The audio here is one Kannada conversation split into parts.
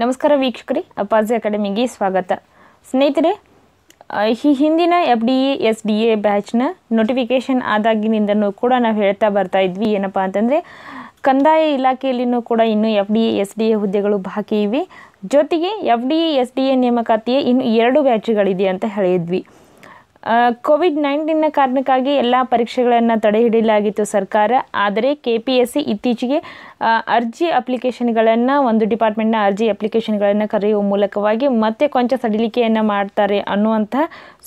ನಮಸ್ಕಾರ ವೀಕ್ಷಕರಿ ಅಪಾಜಿ ಅಕಾಡೆಮಿಗೆ ಸ್ವಾಗತ ಸ್ನೇಹಿತರೆ ಈ ಹಿಂದಿನ F D A S D A ಬ್ಯಾಚ್ನ ನೋಟಿಫಿಕೇಷನ್ ಆದಾಗಿನಿಂದನೂ ಕೂಡ ನಾವು ಹೇಳ್ತಾ ಬರ್ತಾ ಇದ್ವಿ ಏನಪ್ಪ ಅಂತಂದರೆ ಕಂದಾಯ ಇಲಾಖೆಯಲ್ಲಿನೂ ಕೂಡ ಇನ್ನೂ F D A S D A ಹುದ್ದೆಗಳು ಬಾಕಿ ಇವೆ ಜೊತೆಗೆ F D A S D A ನೇಮಕಾತಿಯೇ ಇನ್ನು ಎರಡು ಬ್ಯಾಚ್ಗಳಿದೆ ಅಂತ ಹೇಳಿದ್ವಿ ಕೋವಿಡ್ ನೈನ್ಟೀನ್ನ ಕಾರಣಕ್ಕಾಗಿ ಎಲ್ಲ ಪರೀಕ್ಷೆಗಳನ್ನು ತಡೆಹಿಡಿಯಲಾಗಿತ್ತು ಸರ್ಕಾರ ಆದರೆ ಕೆ ಪಿ ಎಸ್ ಸಿ ಇತ್ತೀಚೆಗೆ ಅರ್ಜಿ ಅಪ್ಲಿಕೇಶನ್ಗಳನ್ನು ಒಂದು ಡಿಪಾರ್ಟ್ಮೆಂಟ್ನ ಅರ್ಜಿ ಅಪ್ಲಿಕೇಶನ್ಗಳನ್ನು ಕರೆಯುವ ಮೂಲಕವಾಗಿ ಮತ್ತೆ ಕೊಂಚ ಸಡಿಲಿಕೆಯನ್ನು ಮಾಡ್ತಾರೆ ಅನ್ನುವಂಥ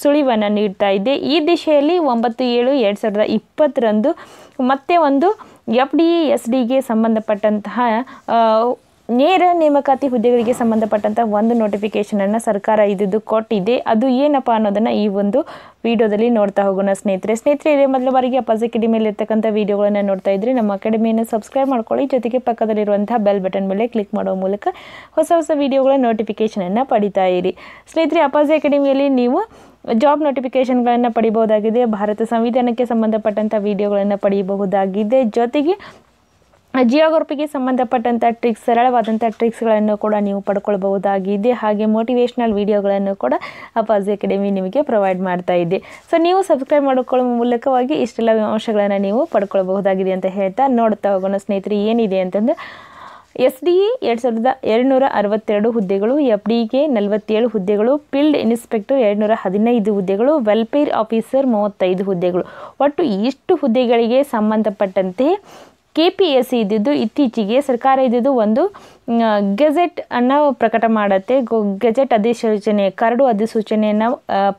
ಸುಳಿವನ್ನು ನೀಡ್ತಾ ಇದೆ ಈ ದಿಶೆಯಲ್ಲಿ ಒಂಬತ್ತು ಏಳು ಎರಡು ಸಾವಿರದ ಇಪ್ಪತ್ತರಂದು ಮತ್ತೆ ಒಂದು ಎಫ್ ಡಿ ಎಸ್ ಡಿಗೆ ಸಂಬಂಧಪಟ್ಟಂತಹ ನೇರ ನೇಮಕಾತಿ ಹುದ್ದೆಗಳಿಗೆ ಸಂಬಂಧಪಟ್ಟಂಥ ಒಂದು ನೋಟಿಫಿಕೇಷನನ್ನು ಸರ್ಕಾರ ಇದ್ದು ಕೊಟ್ಟಿದೆ ಅದು ಏನಪ್ಪ ಅನ್ನೋದನ್ನು ಈ ಒಂದು ವಿಡಿಯೋದಲ್ಲಿ ನೋಡ್ತಾ ಹೋಗೋಣ ಸ್ನೇಹಿತರೆ ಸ್ನೇಹಿತರೆ ಇದೇ ಮೊದಲ ಬಾರಿಗೆ ಅಪಾಸ್ ಅಕಾಡೆಮಿಯಲ್ಲಿ ಇರ್ತಕ್ಕಂಥ ವಿಡಿಯೋಗಳನ್ನು ನೋಡ್ತಾ ಇದ್ದರೆ ನಮ್ಮ ಅಕಾಡೆಮಿಯನ್ನು ಸಬ್ಸ್ಕ್ರೈಬ್ ಮಾಡ್ಕೊಳ್ಳಿ ಜೊತೆಗೆ ಪಕ್ಕದಲ್ಲಿರುವಂಥ ಬೆಲ್ ಬಟನ್ ಮೇಲೆ ಕ್ಲಿಕ್ ಮಾಡುವ ಮೂಲಕ ಹೊಸ ಹೊಸ ವಿಡಿಯೋಗಳ ನೋಟಿಫಿಕೇಷನನ್ನು ಪಡಿತಾ ಇರಿ ಸ್ನೇಹಿತರೆ ಅಪಾಸ್ ಅಕಾಡೆಮಿಯಲ್ಲಿ ನೀವು ಜಾಬ್ ನೋಟಿಫಿಕೇಶನ್ಗಳನ್ನು ಪಡಿಬಹುದಾಗಿದೆ ಭಾರತ ಸಂವಿಧಾನಕ್ಕೆ ಸಂಬಂಧಪಟ್ಟಂಥ ವಿಡಿಯೋಗಳನ್ನು ಪಡೆಯಬಹುದಾಗಿದೆ ಜೊತೆಗೆ ಜಿಯೋಗ್ರಫಿಗೆ ಸಂಬಂಧಪಟ್ಟಂಥ ಟ್ರಿಕ್ಸ್ ಸರಳವಾದಂಥ ಟ್ರಿಕ್ಸ್ಗಳನ್ನು ಕೂಡ ನೀವು ಪಡ್ಕೊಳ್ಬಹುದಾಗಿದೆ ಹಾಗೆ ಮೋಟಿವೇಶ್ನಲ್ ವೀಡಿಯೋಗಳನ್ನು ಕೂಡ ಅಪಾಜಿ ಅಕಾಡೆಮಿ ನಿಮಗೆ ಪ್ರೊವೈಡ್ ಮಾಡ್ತಾ ಇದೆ ಸೊ ನೀವು ಸಬ್ಸ್ಕ್ರೈಬ್ ಮಾಡಿಕೊಳ್ಳುವ ಮೂಲಕವಾಗಿ ಇಷ್ಟೆಲ್ಲ ಅಂಶಗಳನ್ನು ನೀವು ಪಡ್ಕೊಳ್ಬಹುದಾಗಿದೆ ಅಂತ ಹೇಳ್ತಾ ನೋಡ್ತಾ ಹೋಗೋಣ ಸ್ನೇಹಿತರೆ ಏನಿದೆ ಅಂತಂದರೆ ಎಸ್ ಡಿ ಇ e ಎರಡು ಸಾವಿರದ ಎರಡುನೂರ ಅರವತ್ತೆರಡು ಹುದ್ದೆಗಳು ಎಫ್ ಡಿ ಕೆ ನಲವತ್ತೇಳು ಹುದ್ದೆಗಳು ಫೀಲ್ಡ್ ಇನ್ಸ್ಪೆಕ್ಟರ್ ಎರಡುನೂರ ಹದಿನೈದು ಹುದ್ದೆಗಳು ವೆಲ್ಫೇರ್ ಆಫೀಸರ್ ಮೂವತ್ತೈದು ಹುದ್ದೆಗಳು ಒಟ್ಟು ಇಷ್ಟು ಹುದ್ದೆಗಳಿಗೆ ಸಂಬಂಧಪಟ್ಟಂತೆ ಕೆ ಪಿ ಎಸ್ ಸಿ ಇದ್ದಿದ್ದು ಇತ್ತೀಚೆಗೆ ಸರ್ಕಾರ ಇದ್ದಿದ್ದು ಒಂದು ಗೆಜೆಟ್ ಅನ್ನು ಪ್ರಕಟ ಮಾಡುತ್ತೆ ಗೆಜೆಟ್ ಅಧಿಸೂಚನೆ ಕರಡು ಅಧಿಸೂಚನೆಯನ್ನು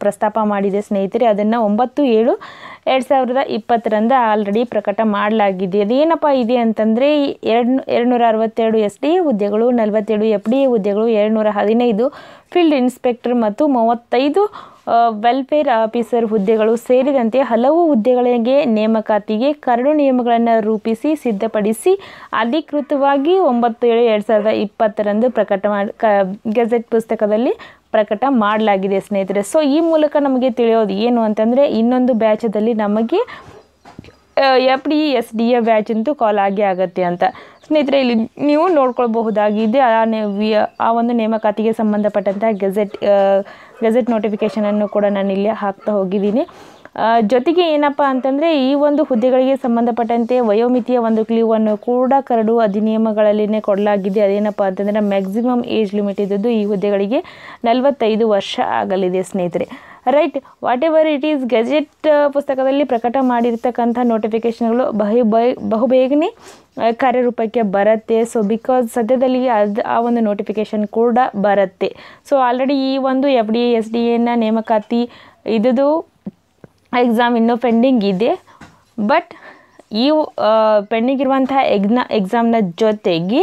ಪ್ರಸ್ತಾಪ ಮಾಡಿದೆ ಸ್ನೇಹಿತರೆ ಅದನ್ನು ಒಂಬತ್ತು ಏಳು ಎರಡು ಸಾವಿರದ ಇಪ್ಪತ್ತರಂದು ಆಲ್ರೆಡಿ ಪ್ರಕಟ ಮಾಡಲಾಗಿದೆ ಅದೇನಪ್ಪ ಇದೆ ಅಂತಂದರೆ ಎರಡು ಎರಡುನೂರ ಅರವತ್ತೆರಡು ಎಸ್ ಡಿ ಹುದ್ದೆಗಳು ನಲವತ್ತೇಳು ಎಫ್ ಡಿ ಹುದ್ದೆಗಳು ಎರಡುನೂರ ಹದಿನೈದು ಫೀಲ್ಡ್ ಇನ್ಸ್ಪೆಕ್ಟರ್ ಮತ್ತು ಮೂವತ್ತೈದು ವೆಲ್ಫೇರ್ ಆಫೀಸರ್ ಹುದ್ದೆಗಳು ಸೇರಿದಂತೆ ಹಲವು ಹುದ್ದೆಗಳಿಗೆ ನೇಮಕಾತಿಗೆ ಕರಡು ನಿಯಮಗಳನ್ನು ರೂಪಿಸಿ ಸಿದ್ಧಪಡಿಸಿ ಅಧಿಕೃತವಾಗಿ ಒಂಬತ್ತು ಏಳು ಎರಡು ಸಾವಿರದ ಸಾವಿರದ ಇಪ್ಪತ್ತರಂದು ಪ್ರಕಟ ಮಾಡಿ ಕ ಗೆಜೆಟ್ ಪುಸ್ತಕದಲ್ಲಿ ಪ್ರಕಟ ಮಾಡಲಾಗಿದೆ ಸ್ನೇಹಿತರೆ ಸೊ ಈ ಮೂಲಕ ನಮಗೆ ತಿಳಿಯೋದು ಏನು ಅಂತಂದರೆ ಇನ್ನೊಂದು ಬ್ಯಾಚದಲ್ಲಿ ನಮಗೆ F D S D A batch ಅಂತೂ ಕಾಲ್ ಆಗಿ ಆಗತ್ತೆ ಅಂತ ಸ್ನೇಹಿತರೆ ಇಲ್ಲಿ ನೀವು ನೋಡ್ಕೊಳ್ಬಹುದಾಗಿದೆ ಆ ಆ ಒಂದು ನೇಮಕಾತಿಗೆ ಸಂಬಂಧಪಟ್ಟಂತಹ ಗೆಜೆಟ್ ಗೆಜೆಟ್ ನೋಟಿಫಿಕೇಷನನ್ನು ಕೂಡ ನಾನು ಇಲ್ಲಿ ಹಾಕ್ತಾ ಹೋಗಿದ್ದೀನಿ ಜೊತೆಗೆ ಏನಪ್ಪ ಅಂತಂದರೆ ಈ ಒಂದು ಹುದ್ದೆಗಳಿಗೆ ಸಂಬಂಧಪಟ್ಟಂತೆ ವಯೋಮಿತಿಯ ಒಂದು ಕ್ಲೀವನ್ನು ಕೂಡ ಕರಡು ಅಧಿನಿಯಮಗಳಲ್ಲಿನೇ ಕೊಡಲಾಗಿದೆ ಅದೇನಪ್ಪ ಅಂತಂದರೆ ಮ್ಯಾಕ್ಸಿಮಮ್ ಏಜ್ ಲಿಮಿಟ್ ಇದ್ದದ್ದು ಈ ಹುದ್ದೆಗಳಿಗೆ ನಲವತ್ತೈದು ವರ್ಷ ಆಗಲಿದೆ ಸ್ನೇಹಿತರೆ right whatever it is gazette ಪುಸ್ತಕದಲ್ಲಿ ಪ್ರಕಟ ಮಾಡಿರ್ತಕ್ಕಂಥ ನೋಟಿಫಿಕೇಷನ್ಗಳು ಬಹು ಬಹುಬೇಗನೆ ಕಾರ್ಯರೂಪಕ್ಕೆ ಬರುತ್ತೆ ಸೊ ಬಿಕಾಸ್ ಸದ್ಯದಲ್ಲಿ ಅದು ಆ ಒಂದು ನೋಟಿಫಿಕೇಷನ್ ಕೂಡ ಬರುತ್ತೆ ಸೊ ಆಲ್ರೆಡಿ ಈ ಒಂದು ಎಫ್ ಡಿ ಎಸ್ ಡಿ ಎನ್ನ ನೇಮಕಾತಿ ಇದ್ದು ಎಕ್ಸಾಮ್ ಇನ್ನೂ ಪೆಂಡಿಂಗ್ ಇದೆ ಬಟ್ ಈ ಪೆಂಡಿಂಗ್ ಇರುವಂತಹ ಎಗ್ನ ಎಕ್ಸಾಮ್ನ ಜೊತೆಗೆ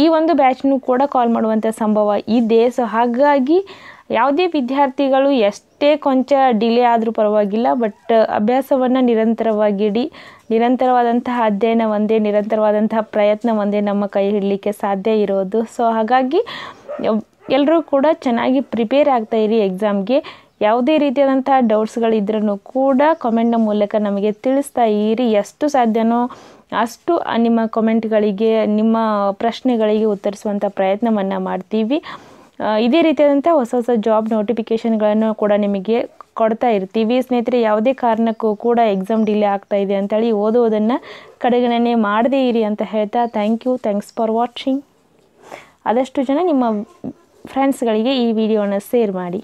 ಈ ಒಂದು ಬ್ಯಾಚ್ನೂ ಕೂಡ ಕಾಲ್ ಮಾಡುವಂಥ ಸಂಭವ ಇದೆ ಸೊ ಹಾಗಾಗಿ ಯಾವುದೇ ವಿದ್ಯಾರ್ಥಿಗಳು ಎಷ್ಟೇ ಕೊಂಚ ಡಿಲೇ ಆದರೂ ಪರವಾಗಿಲ್ಲ ಬಟ್ ಅಭ್ಯಾಸವನ್ನು ನಿರಂತರವಾಗಿಡಿ ನಿರಂತರವಾದಂತಹ ಅಧ್ಯಯನ ಒಂದೇ ನಿರಂತರವಾದಂತಹ ಪ್ರಯತ್ನ ಒಂದೇ ನಮ್ಮ ಕೈ ಹಿಡಲಿಕ್ಕೆ ಸಾಧ್ಯ ಇರೋದು ಸೊ ಹಾಗಾಗಿ ಎಲ್ಲರೂ ಕೂಡ ಚೆನ್ನಾಗಿ ಪ್ರಿಪೇರ್ ಆಗ್ತಾಯಿರಿ ಎಕ್ಸಾಮ್ಗೆ ಯಾವುದೇ ರೀತಿಯಾದಂತಹ ಡೌಟ್ಸ್ಗಳಿದ್ರೂ ಕೂಡ ಕಮೆಂಟ್ನ ಮೂಲಕ ನಮಗೆ ತಿಳಿಸ್ತಾ ಇರಿ ಎಷ್ಟು ಸಾಧ್ಯನೋ ಅಷ್ಟು ನಿಮ್ಮ ಕಮೆಂಟ್ಗಳಿಗೆ ನಿಮ್ಮ ಪ್ರಶ್ನೆಗಳಿಗೆ ಉತ್ತರಿಸುವಂಥ ಪ್ರಯತ್ನವನ್ನು ಮಾಡ್ತೀವಿ ಇದೇ ರೀತಿಯಾದಂಥ ಹೊಸ ಹೊಸ ಜಾಬ್ ನೋಟಿಫಿಕೇಷನ್ಗಳನ್ನು ಕೂಡ ನಿಮಗೆ ಕೊಡ್ತಾ ಇರ್ತೀವಿ ಸ್ನೇಹಿತರೆ ಯಾವುದೇ ಕಾರಣಕ್ಕೂ ಕೂಡ ಎಕ್ಸಾಮ್ ಡಿಲೇ ಆಗ್ತಾ ಇದೆ ಅಂತೇಳಿ ಓದೋದನ್ನು ಕಡೆಗಣನೆ ಮಾಡದೇ ಇರಿ ಅಂತ ಹೇಳ್ತಾ thank you thanks for watching ಆದಷ್ಟು ಜನ ನಿಮ್ಮ ಫ್ರೆಂಡ್ಸ್ಗಳಿಗೆ ಈ ವಿಡಿಯೋನ ಶೇರ್ ಮಾಡಿ